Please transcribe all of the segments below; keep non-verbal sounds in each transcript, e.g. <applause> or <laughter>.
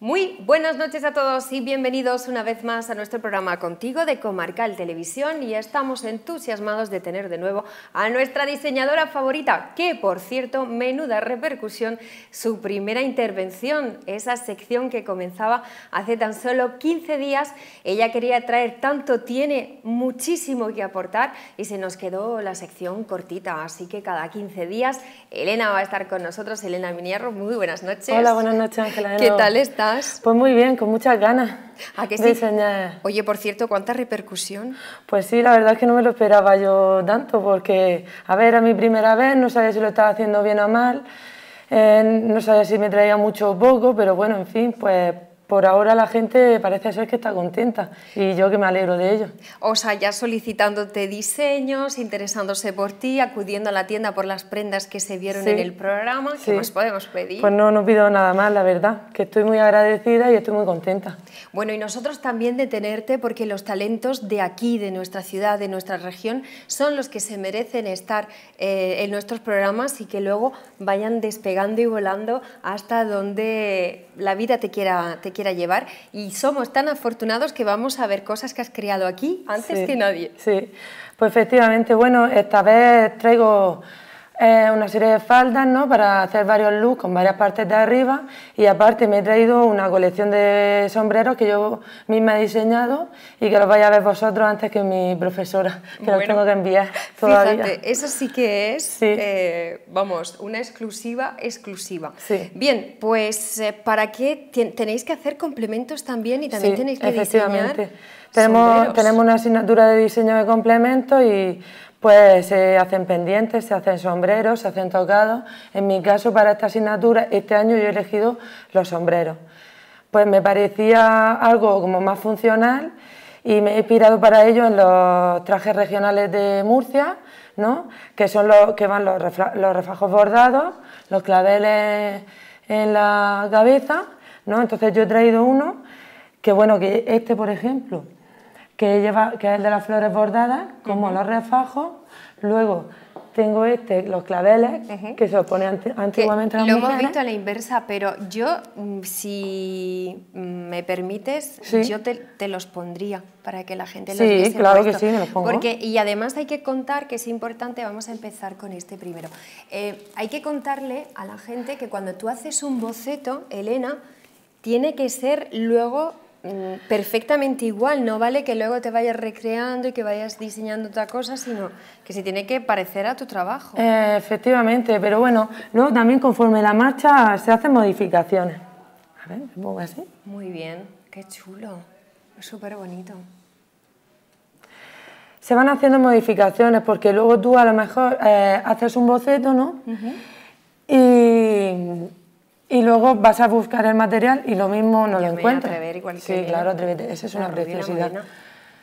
Muy buenas noches a todos y bienvenidos una vez más a nuestro programa Contigo de Comarcal Televisión y estamos entusiasmados de tener de nuevo a nuestra diseñadora favorita, que por cierto, menuda repercusión, su primera intervención, esa sección que comenzaba hace tan solo 15 días, ella quería traer tanto, tiene muchísimo que aportar y se nos quedó la sección cortita, así que cada 15 días Elena va a estar con nosotros, Elena Minierro, muy buenas noches. Hola, buenas noches Ángela. ¿Qué tal está? Pues muy bien, con muchas ganas. ¿A qué sí? Oye, por cierto, ¿cuánta repercusión? Pues sí, la verdad es que no me lo esperaba yo tanto, porque, a ver, era mi primera vez, no sabía si lo estaba haciendo bien o mal, eh, no sabía si me traía mucho o poco, pero bueno, en fin, pues por ahora la gente parece ser que está contenta y yo que me alegro de ello. O sea, ya solicitándote diseños, interesándose por ti, acudiendo a la tienda por las prendas que se vieron en el programa, ¿qué nos más podemos pedir? Pues no, no pido nada más, la verdad, que estoy muy agradecida y estoy muy contenta. Bueno, y nosotros también de tenerte porque los talentos de aquí, de nuestra ciudad, de nuestra región, son los que se merecen estar eh, en nuestros programas y que luego vayan despegando y volando hasta donde la vida te quiera, te llevar y somos tan afortunados que vamos a ver cosas que has creado aquí antes que nadie. Sí, pues efectivamente, bueno, esta vez traigo eh, una serie de faldas ¿no? para hacer varios looks con varias partes de arriba y aparte me he traído una colección de sombreros que yo misma he diseñado y que los vais a ver vosotros antes que mi profesora, que los tengo que enviar todavía. Fíjate, eso sí que es, eh, vamos, una exclusiva exclusiva. Bien, pues eh, ¿para qué tenéis que hacer complementos también y también tenéis que diseñar tenemos, tenemos una asignatura de diseño de complementos y pues se hacen pendientes, se hacen sombreros, se hacen tocados. En mi caso, para esta asignatura, este año yo he elegido los sombreros. Pues me parecía algo como más funcional y me he inspirado para ello en los trajes regionales de Murcia, ¿no? que son los que van los, refajos bordados, los claveles en la cabeza. ¿no? Entonces yo he traído uno que, bueno, que este, por ejemplo, que, lleva, que es el de las flores bordadas, como los refajos. Luego tengo este, los claveles, que se los pone antiguamente a las Lo hemos visto a la inversa, pero yo, mm, si me permites, yo te, los pondría para que la gente los vea. Sí, claro que sí, me los pongo. Porque, y además hay que contar, que es importante, vamos a empezar con este primero. Eh, hay que contarle a la gente que cuando tú haces un boceto, Elena, tiene que ser luego perfectamente igual, no vale que luego te vayas recreando y que vayas diseñando otra cosa, sino que se tiene que parecer a tu trabajo. Eh, efectivamente, pero bueno, luego también conforme la marcha se hacen modificaciones. A ver, me pongo así. Muy bien, qué chulo, súper bonito. Se van haciendo modificaciones porque luego tú a lo mejor eh, haces un boceto, ¿no? Y y luego vas a buscar el material y lo mismo no lo sí, claro, atrévete. Esa es una preciosidad.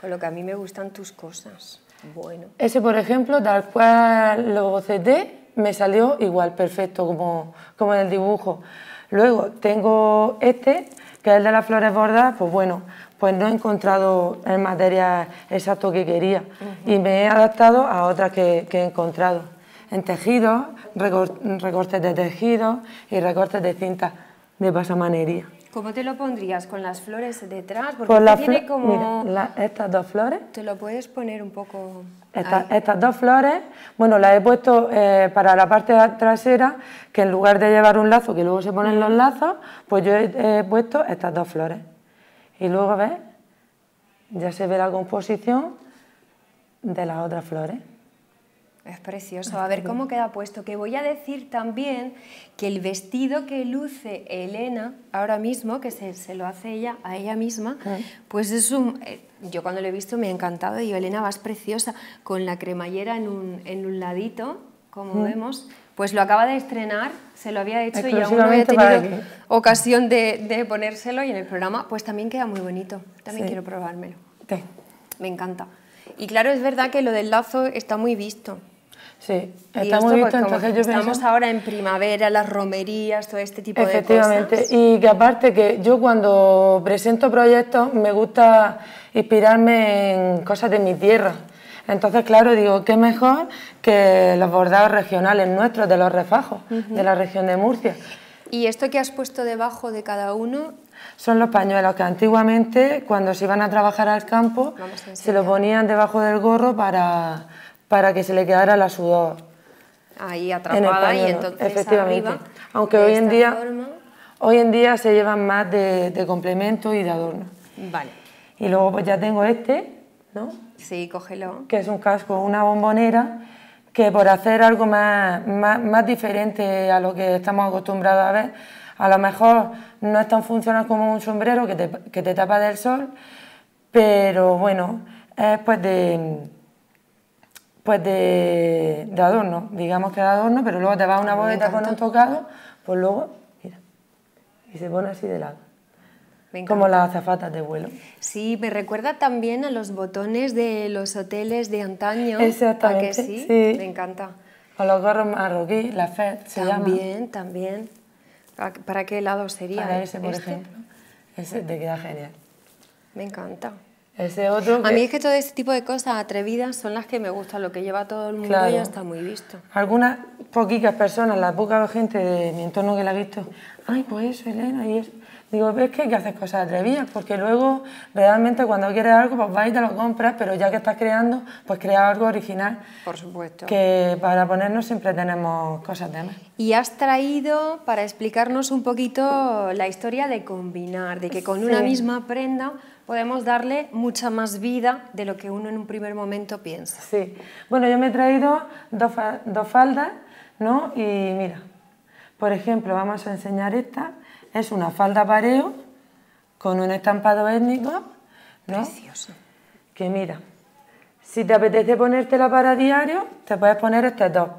con lo que a mí me gustan tus cosas. Bueno. Ese, por ejemplo, tal cual lo boceté, me salió igual, perfecto, como, como en el dibujo. Luego tengo este, que es el de las flores bordadas, pues bueno, pues no he encontrado el material exacto que quería y me he adaptado a otras que he encontrado en tejidos, recortes de tejido y recortes de cinta de pasamanería. ¿Cómo te lo pondrías? ¿Con las flores detrás? Porque tiene como... estas dos flores. ¿Te lo puedes poner un poco...? estas dos flores, bueno, las he puesto eh, para la parte trasera, que en lugar de llevar un lazo, que luego se ponen los mm. lazos, pues yo he puesto estas dos flores. Y luego, ¿ves? Ya se ve la composición de las otras flores. Es precioso. A ver cómo queda puesto. Que voy a decir también que el vestido que luce Elena ahora mismo, que se, lo hace ella a ella misma, ah. pues es un. Eh, yo cuando lo he visto me ha encantado. y Elena, vas preciosa con la cremallera en un, un ladito, como mm. vemos. Pues lo acaba de estrenar, se lo había hecho y aún no había tenido ocasión de, ponérselo y en el programa pues también queda muy bonito. También quiero probármelo. Me encanta. Y claro, es verdad que lo del lazo está muy visto. Sí, estamos muy pues, estamos ahora en primavera, las romerías, todo este tipo de cosas. Efectivamente, y que aparte que yo cuando presento proyectos me gusta inspirarme en cosas de mi tierra. Entonces, claro, digo, qué mejor que los bordados regionales nuestros, de los refajos, de la región de Murcia. ¿Y esto que has puesto debajo de cada uno? Son los pañuelos que antiguamente, cuando se iban a trabajar al campo, se los ponían debajo del gorro para para que se le quedara la sudor. Ahí atrapada y entonces Efectivamente. Aunque hoy en día hoy en día se llevan más de, complemento y de adorno. Vale. Y luego pues ya tengo este, ¿no? Sí, cógelo. Que es un casco, una bombonera, que por hacer algo más, diferente a lo que estamos acostumbrados a ver, a lo mejor no es tan funcional como un sombrero que te, que te tapa del sol, pero bueno, es pues de pues de, adorno, digamos que de adorno, pero luego te va a una ah, boleta con un tocado, pues luego, mira, y se pone así de lado. Como las azafatas de vuelo. Sí, me recuerda también a los botones de los hoteles de antaño. Exactamente. ¿A que sí? Me encanta. O los gorros marroquí, la FED se También, llama. también. ¿Para qué lado sería? Para ese, por este? ejemplo. Ese te queda genial. Me encanta otro A mí es que todo este tipo de cosas atrevidas son las que me gustan, lo que lleva todo el mundo ya está muy visto. Algunas poquitas personas, la poca gente de mi entorno que la ha visto, ay, pues eso, Elena, y Digo, es que haces que cosas atrevidas, porque luego realmente cuando quieres algo, pues vais y te lo compras, pero ya que estás creando, pues crea algo original. Por supuesto. Que para ponernos siempre tenemos cosas de más. Y has traído para explicarnos un poquito la historia de combinar, de que con una misma prenda podemos darle mucha más vida de lo que uno en un primer momento piensa. Sí. Bueno, yo me he traído dos, dos faldas, ¿no? Y mira, por ejemplo, vamos a enseñar esta es una falda pareo con un estampado étnico, ¿no? Precioso. Que mira, si te apetece ponértela para diario, te puedes poner este top.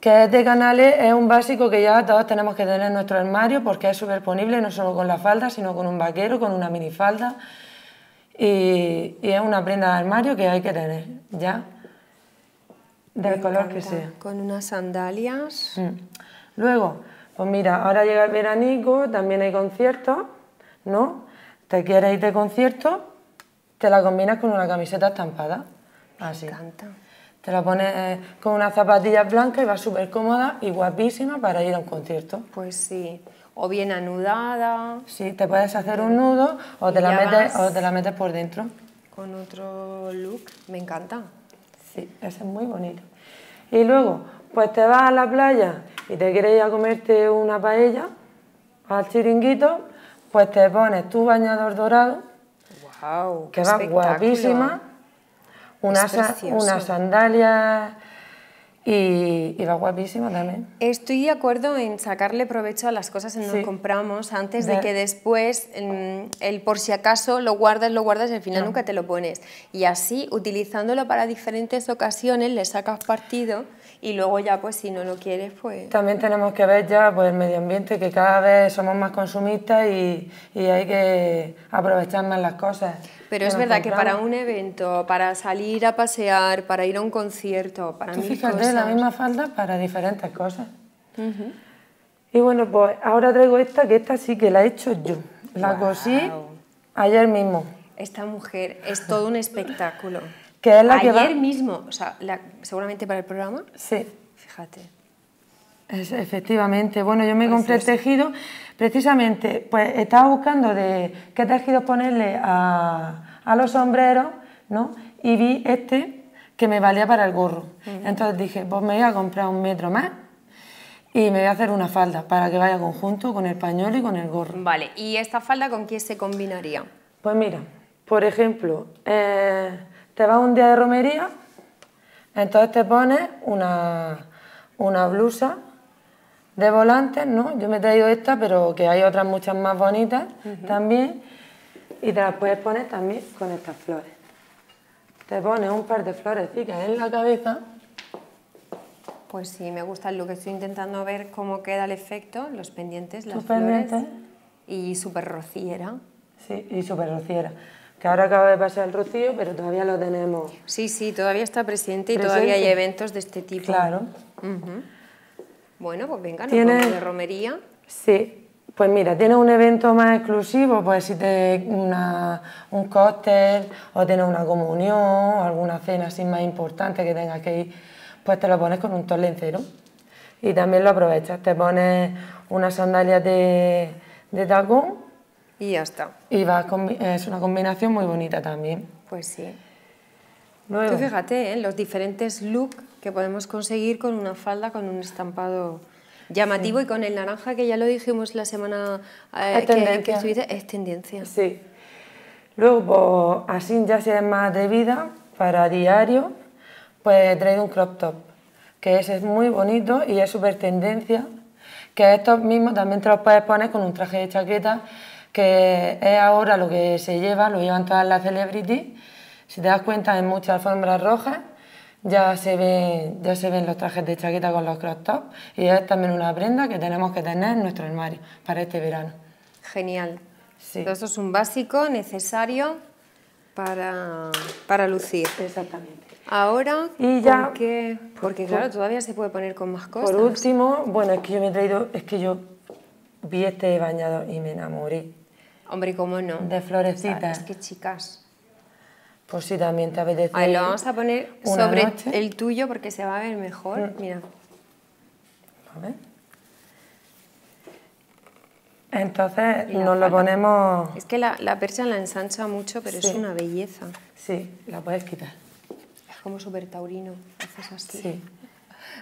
Que es de canales, es un básico que ya todos tenemos que tener en nuestro armario porque es superponible no solo con la falda, sino con un vaquero, con una minifalda. Y, y es una prenda de armario que hay que tener, ¿ya? Del color que sea. Con unas sandalias. Mm. Luego, pues mira, ahora llega el veranico, también hay conciertos, ¿no? Te quieres ir de concierto, te la combinas con una camiseta estampada. Me así. Encanta. Te la pones eh, con unas zapatillas blancas y va súper cómoda y guapísima para ir a un concierto. Pues sí. O bien anudada. Sí, te puedes hacer un nudo o te, la metes, o te la metes por dentro. Con otro look. Me encanta. Sí, ese es muy bonito. Y luego, pues te vas a la playa y te quieres a comerte una paella al chiringuito, pues te pones tu bañador dorado, que va guapísima, unas, sandalias y, va guapísima también. Estoy de acuerdo en sacarle provecho a las cosas que nos compramos antes de, que después mm, el, por si acaso lo guardas, lo guardas y al final nunca te lo pones. Y así, utilizándolo para diferentes ocasiones, le sacas partido y luego ya pues si no lo quieres pues... También tenemos que ver ya pues el medio ambiente que cada vez somos más consumistas y, y hay que aprovechar más las cosas. Pero es verdad que para un evento, para salir a pasear, para ir a un concierto, para Tú mil fíjate, la misma falda para diferentes cosas. Y bueno, pues ahora traigo esta, que esta sí que la he hecho yo. La cosí ayer mismo. Esta mujer es todo un espectáculo. Que es Ayer mismo, o sea, seguramente para el programa. Sí. Fíjate. efectivamente. Bueno, yo me pues compré el tejido. Precisamente, pues estaba buscando de qué tejido ponerle a, los sombreros, ¿no? Y vi este que me valía para el gorro. Entonces dije, pues me voy a comprar un metro más y me voy a hacer una falda para que vaya conjunto con el pañuelo y con el gorro. Vale, ¿y esta falda con qué se combinaría? Pues mira, por ejemplo, eh, te vas un día de romería, entonces te pones una, blusa de volantes, ¿no? Yo me he traído esta, pero que hay otras muchas más bonitas también. Y te las puedes poner también con estas flores. Te pones un par de flores, florecitas en la cabeza. Pues sí, me gusta lo que Estoy intentando ver cómo queda el efecto, los pendientes, las flores. Y súper rociera. Sí, y súper rociera que ahora acaba de pasar el rocío, pero todavía lo tenemos. Sí, sí, todavía está presente y todavía hay eventos de este tipo. Claro. Bueno, pues venga, nos vamos de romería. Sí, pues mira, tienes un evento más exclusivo, pues si te un cóctel o tienes una comunión alguna cena así más importante que tengas que ir, pues te lo pones con un torlencero y también lo aprovechas. Te pones unas sandalias de, de tacón y ya está. Y va, es una combinación muy bonita también. Pues sí. fíjate, ¿eh? los diferentes looks que podemos conseguir con una falda, con un estampado llamativo y con el naranja, que ya lo dijimos la semana eh, que, que es tendencia. Sí. Luego, pues, así ya sea más de vida, para diario, pues he traído un crop top, que ese es muy bonito y es súper tendencia, que estos mismos también te los puedes poner con un traje de chaqueta que es ahora lo que se lleva, lo llevan todas las celebrities. Si te das cuenta, en muchas alfombras rojas ya se, ve, ya se ven los trajes de chaqueta con los crop top y es también una prenda que tenemos que tener en nuestro armario para este verano. Genial. Sí. eso es un básico necesario para, lucir. Exactamente. Ahora, y ya, porque, claro, todavía se puede poner con más cosas. Por último, bueno, es que yo me he traído, es que yo vi este bañado y me enamoré. Hombre, ¿cómo no? De florecitas. Es que chicas. Pues sí, también te apetece. Ahí lo vamos a poner sobre el tuyo porque se va a ver mejor. Mm. Mira. A ver. Entonces nos lo ponemos... Es que la, la, percha la ensancha mucho, pero es una belleza. Sí, la puedes quitar. Es como súper taurino, haces así. Sí.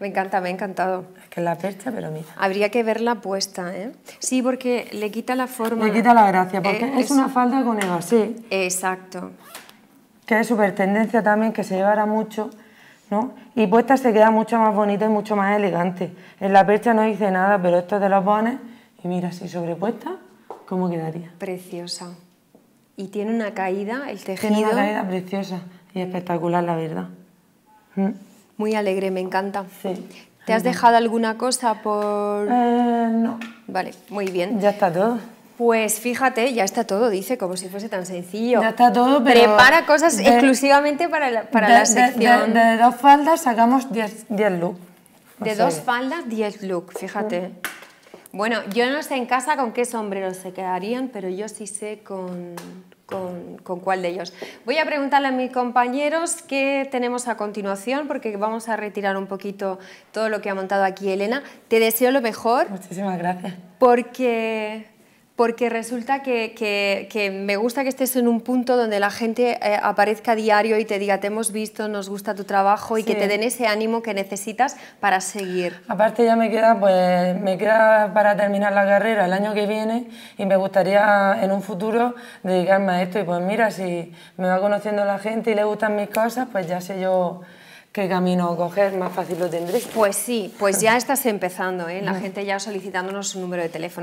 Me encanta, me ha encantado. Es que es la percha, pero mira. Habría que verla puesta, ¿eh? Sí, porque le quita la forma. Le quita la gracia, porque eh, es, una falda con el Sí. Exacto. Que es súper tendencia también, que se llevará mucho, ¿no? Y puesta se queda mucho más bonita y mucho más elegante. En la percha no dice nada, pero esto te lo pones y mira, si sobrepuesta, ¿cómo quedaría? Preciosa. Y tiene una caída, el tejido. Tiene una caída preciosa y espectacular, la verdad. ¿Mm? Muy alegre, me encanta. ¿Te has dejado alguna cosa por...? Eh, no. Vale, muy bien. Ya está todo. Pues fíjate, ya está todo, dice, como si fuese tan sencillo. Ya está todo, pero... Prepara cosas exclusivamente para la, para la sección. De, dos faldas sacamos 10 looks. De dos faldas, 10 looks, fíjate. Bueno, yo no sé en casa con qué sombreros se quedarían, pero yo sí sé con con, cuál de ellos. Voy a preguntarle a mis compañeros qué tenemos a continuación, porque vamos a retirar un poquito todo lo que ha montado aquí Elena. Te deseo lo mejor. Muchísimas gracias. Porque porque resulta que, que, me gusta que estés en un punto donde la gente eh, aparezca a diario y te diga, te hemos visto, nos gusta tu trabajo y que te den ese ánimo que necesitas para seguir. Aparte ya me queda, pues, me queda para terminar la carrera el año que viene y me gustaría en un futuro dedicarme a esto y pues mira, si me va conociendo la gente y le gustan mis cosas, pues ya sé yo qué camino coger, más fácil lo tendré. Pues sí, pues ya <laughs> estás empezando, ¿eh? la gente ya solicitándonos su número de teléfono.